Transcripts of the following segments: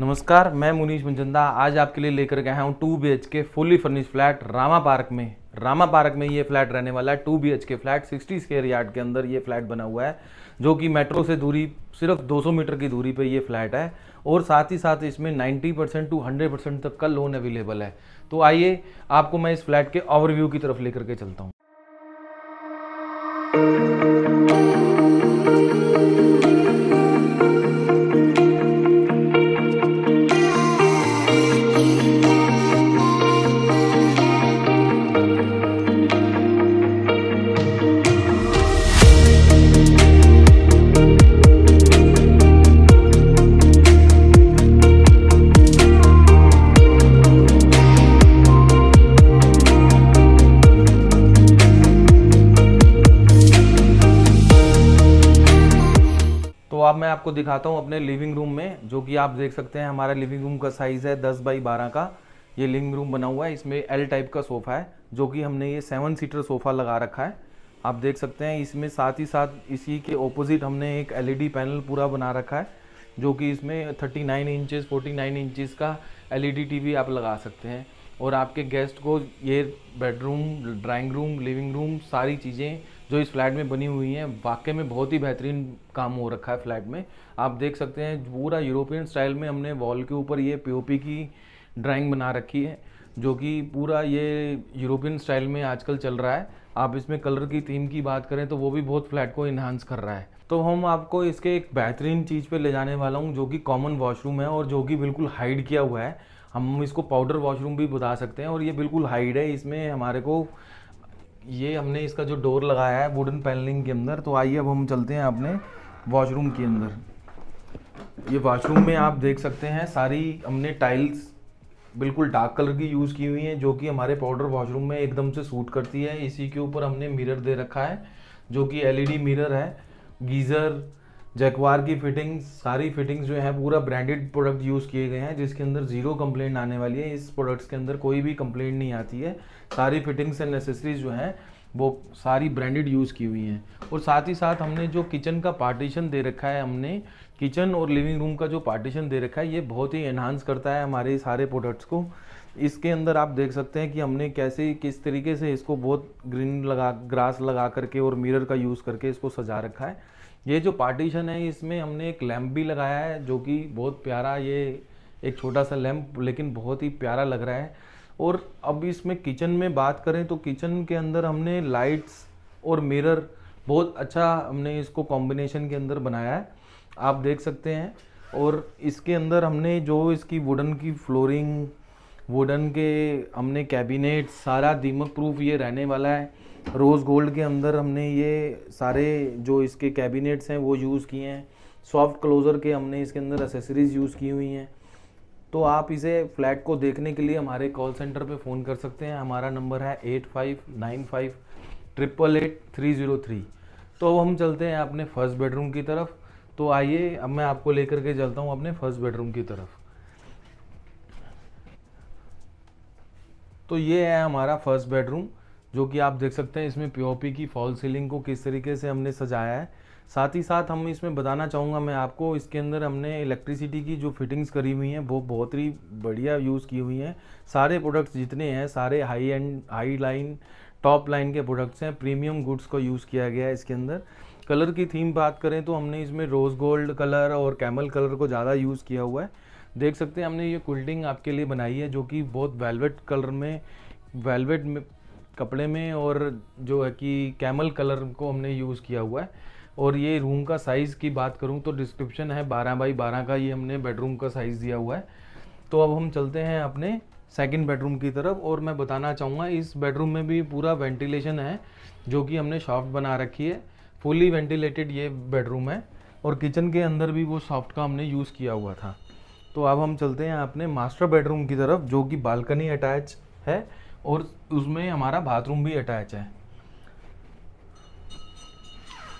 नमस्कार मैं मुनीष मुंजंदा आज आपके लिए लेकर गया हूँ two B H K fully furnish flat Rama park में रामा पार्क में ये फ्लैट रहने वाला है two B H K flat sixty square yard के अंदर ये फ्लैट बना हुआ है जो कि मेट्रो से दूरी सिर्फ 200 मीटर की दूरी पे ये फ्लैट है और साथ ही साथ इसमें 90 परसेंट टू 100 परसेंट तक का लोन अवेलेबल है तो आइए आपको मैं इस फ्लैट के ओवरव्यू की तरफ लेकर के चलता हूँ मैं आपको दिखाता हूँ अपने लिविंग रूम में जो कि आप देख सकते हैं हमारा लिविंग रूम का साइज़ है दस बाई बारह का ये लिविंग रूम बना हुआ है इसमें एल टाइप का सोफ़ा है जो कि हमने ये सेवन सीटर सोफ़ा लगा रखा है आप देख सकते हैं इसमें साथ ही साथ इसी के ऑपोजिट हमने एक एलईडी पैनल पूरा बना रखा है जो कि इसमें 39 नाइन इंचज़ फोर्टी इंचज़ का एलईडी टीवी e आप लगा सकते हैं और आपके गेस्ट को ये bedroom drawing room living room सारी चीज़ें जो इस फ्लैट में बनी हुई हैं वाकई में बहुत ही बेहतरीन काम हो रखा है फ्लैट में आप देख सकते हैं पूरा यूरोपियन स्टाइल में हमने वॉल के ऊपर ये पीओपी की ड्राइंग बना रखी है जो कि पूरा ये यूरोपियन स्टाइल में आजकल चल रहा है आप इसमें कलर की थीम की बात करें तो वो भी बहुत फ्लैट को इन्हांस कर रहा है तो हम आपको इसके एक बेहतरीन चीज़ पे ले जाने वाला हूँ जो कि कॉमन वॉशरूम है और जो कि बिल्कुल हाइड किया हुआ है हम इसको पाउडर वॉशरूम भी बता सकते हैं और ये बिल्कुल हाइड है इसमें हमारे को ये हमने इसका जो डोर लगाया है वुडन पैनलिंग के अंदर तो आइए अब हम चलते हैं अपने वॉशरूम के अंदर ये वॉशरूम में आप देख सकते हैं सारी हमने टाइल्स बिल्कुल डार्क कलर की यूज़ की हुई हैं जो कि हमारे पाउडर वॉशरूम में एकदम से सूट करती है इसी के ऊपर हमने मिरर दे रखा है जो कि एलईडी मिरर है गीज़र जैकवार की फिटिंग्स सारी फिटिंग्स जो है पूरा ब्रांडेड प्रोडक्ट यूज़ किए गए हैं जिसके अंदर ज़ीरो कंप्लेंट आने वाली है इस प्रोडक्ट्स के अंदर कोई भी कंप्लेंट नहीं आती है सारी फिटिंग्स एंड नेसेसरीज जो हैं वो सारी ब्रांडेड यूज़ की हुई हैं और साथ ही साथ हमने जो किचन का पार्टीशन दे रखा है हमने किचन और लिविंग रूम का जो पार्टीशन दे रखा है ये बहुत ही एनहांस करता है हमारे सारे प्रोडक्ट्स को इसके अंदर आप देख सकते हैं कि हमने कैसे किस तरीके से इसको बहुत ग्रीन लगा ग्रास लगा करके और मिरर का यूज़ करके इसको सजा रखा है ये जो पार्टीशन है इसमें हमने एक लैम्प भी लगाया है जो कि बहुत प्यारा ये एक छोटा सा लैम्प लेकिन बहुत ही प्यारा लग रहा है और अब इसमें किचन में बात करें तो किचन के अंदर हमने लाइट्स और मिरर बहुत अच्छा हमने इसको कॉम्बिनेशन के अंदर बनाया है आप देख सकते हैं और इसके अंदर हमने जो इसकी वुडन की फ्लोरिंग वुडन के हमने कैबिनेट सारा दीमक प्रूफ ये रहने वाला है रोज़ गोल्ड के अंदर हमने ये सारे जो इसके कैबिनेट्स हैं वो यूज़ किए हैं सॉफ्ट क्लोज़र के हमने इसके अंदर एसेसरीज़ यूज़ की हुई हैं तो आप इसे फ्लैट को देखने के लिए हमारे कॉल सेंटर पे फ़ोन कर सकते हैं हमारा नंबर है eight five nine five triple eight three zero three तो अब हम चलते हैं अपने फर्स्ट बेडरूम की तरफ तो आइए अब मैं आपको लेकर के चलता हूँ अपने फर्स्ट बेडरूम की तरफ तो ये है हमारा फर्स्ट बेडरूम जो कि आप देख सकते हैं इसमें पीओपी की फॉल सीलिंग को किस तरीके से हमने सजाया है साथ ही साथ हम इसमें बताना चाहूँगा मैं आपको इसके अंदर हमने इलेक्ट्रिसिटी की जो फिटिंग्स करी हुई हैं वो बहुत ही बढ़िया यूज़ की हुई हैं सारे प्रोडक्ट्स जितने हैं सारे high end high line top line के प्रोडक्ट्स हैं प्रीमियम गुड्स का यूज़ किया गया है इसके अंदर कलर की थीम बात करें तो हमने इसमें रोज़ गोल्ड कलर और कैमल कलर को ज़्यादा यूज़ किया हुआ है देख सकते हैं हमने ये कुल्टिंग आपके लिए बनाई है जो कि बहुत वेलवेट कलर में वेलवेट कपड़े में और जो है कि कैमल कलर को हमने यूज़ किया हुआ है और ये रूम का साइज़ की बात करूँ तो डिस्क्रिप्शन है बारह बाई बारह का ये हमने बेडरूम का साइज़ दिया हुआ है तो अब हम चलते हैं अपने सेकंड बेडरूम की तरफ और मैं बताना चाहूँगा इस बेडरूम में भी पूरा वेंटिलेशन है जो कि हमने शॉफ्ट बना रखी है फुली वेंटिलेटेड ये बेडरूम है और किचन के अंदर भी वो सॉफ्ट का हमने यूज़ किया हुआ था तो अब हम चलते हैं अपने मास्टर बेडरूम की तरफ जो कि बालकनी अटैच है और उसमें हमारा बाथरूम भी अटैच है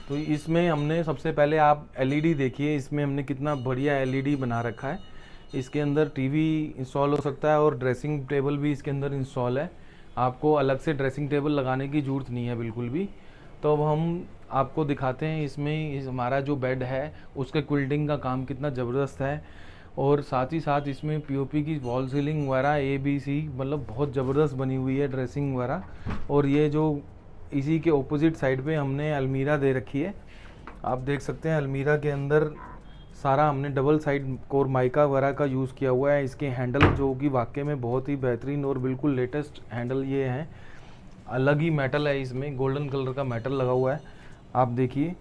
तो इसमें हमने सबसे पहले आप एलईडी देखिए इसमें हमने कितना बढ़िया एलईडी बना रखा है इसके अंदर टीवी इंस्टॉल हो सकता है और ड्रेसिंग टेबल भी इसके अंदर इंस्टॉल है आपको अलग से ड्रेसिंग टेबल लगाने की ज़रूरत नहीं है बिल्कुल भी तो अब हम आपको दिखाते हैं इसमें इस हमारा जो बेड है उसके क्विल्टिंग का काम कितना ज़बरदस्त है और साथ ही साथ इसमें पीओपी की वॉल सीलिंग वगैरह ए बी सी मतलब बहुत ज़बरदस्त बनी हुई है ड्रेसिंग वगैरह और ये जो इसी के ऑपोजिट साइड पे हमने अलमीरा दे रखी है आप देख सकते हैं अलमीरा के अंदर सारा हमने डबल साइड कोर माइका वगैरह का यूज़ किया हुआ है इसके हैंडल जो कि वाकई में बहुत ही बेहतरीन और बिल्कुल लेटेस्ट हैंडल ये हैं अलग ही मेटल है इसमें गोल्डन कलर का मेटल लगा हुआ है आप देखिए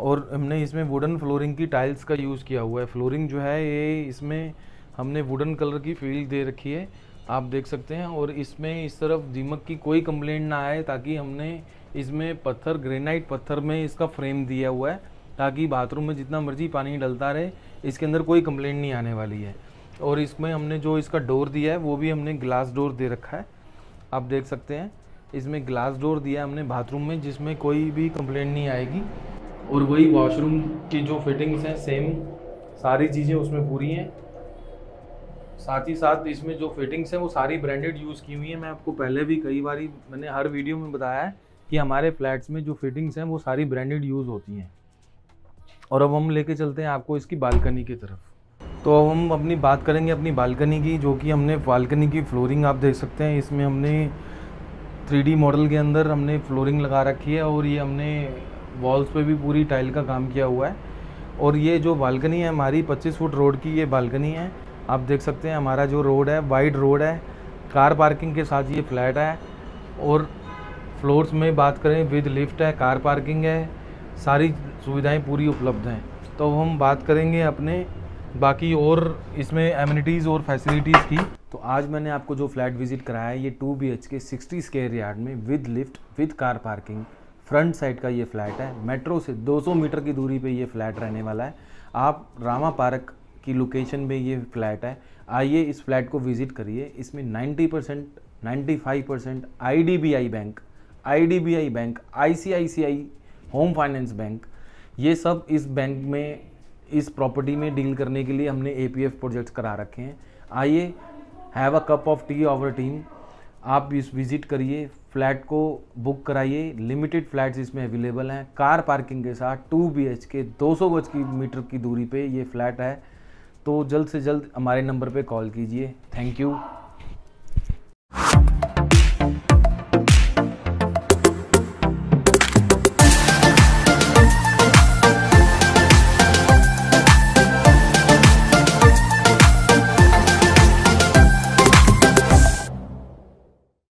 और हमने इसमें वुडन फ्लोरिंग की टाइल्स का यूज़ किया हुआ है फ्लोरिंग जो है ये इसमें हमने वुडन कलर की फील दे रखी है आप देख सकते हैं और इसमें इस तरफ दीमक की कोई कंप्लेंट ना आए ताकि हमने इसमें पत्थर ग्रेनाइट पत्थर में इसका फ्रेम दिया हुआ है ताकि बाथरूम में जितना मर्जी पानी डलता रहे इसके अंदर कोई कंप्लेंट नहीं आने वाली है और इसमें हमने जो इसका डोर दिया है वो भी हमने ग्लास डोर दे रखा है आप देख सकते हैं इसमें ग्लास डोर दिया है हमने बाथरूम में जिसमें कोई भी कंप्लेंट नहीं आएगी और वही वॉशरूम की जो फिटिंग्स हैं सेम सारी चीज़ें उसमें पूरी हैं साथ ही साथ इसमें जो फिटिंग्स हैं वो सारी ब्रांडेड यूज़ की हुई हैं मैं आपको पहले भी कई बार मैंने हर वीडियो में बताया है कि हमारे फ्लैट्स में जो फिटिंग्स हैं वो सारी ब्रांडेड यूज़ होती हैं और अब हम लेके चलते हैं आपको इसकी बालकनी की तरफ तो अब हम अपनी बात करेंगे अपनी बालकनी की जो कि हमने बालकनी की फ्लोरिंग आप देख सकते हैं इसमें हमने थ्री मॉडल के अंदर हमने फ्लोरिंग लगा रखी है और ये हमने वॉल्स पे भी पूरी टाइल का काम किया हुआ है और ये जो बालकनी है हमारी 25 फुट रोड की ये बालकनी है आप देख सकते हैं हमारा जो रोड है वाइड रोड है कार पार्किंग के साथ ये फ्लैट है और फ्लोर्स में बात करें विद लिफ्ट है कार पार्किंग है सारी सुविधाएँ पूरी उपलब्ध हैं तो हम बात करेंगे अपने बाकी और इसमें एमिनिटीज़ और फैसिलिटीज़ की तो आज मैंने आपको जो फ्लैट विज़िट कराया है ये two B H K sixty square yard में with lift with car parking front side का ये फ्लैट है मेट्रो से 200 मीटर की दूरी पे ये फ्लैट रहने वाला है आप रामा पार्क की लोकेशन में ये फ्लैट है आइए इस फ्लैट को विज़िट करिए इसमें 90 percent ninety five percent I D B I bank I D B I bank I C C I I home finance bank ये सब इस बैंक में इस प्रॉपर्टी में डील करने के लिए हमने ए पी एफ़ प्रोजेक्ट्स करा रखे हैं आइए have a cup of tea our team आप इस विज़िट करिए फ्लैट को बुक कराइए लिमिटेड फ्लैट्स इसमें अवेलेबल हैं कार पार्किंग के साथ टू बी एच के दो सौ गज की मीटर की दूरी पे ये फ्लैट है तो जल्द से जल्द हमारे नंबर पे कॉल कीजिए थैंक यू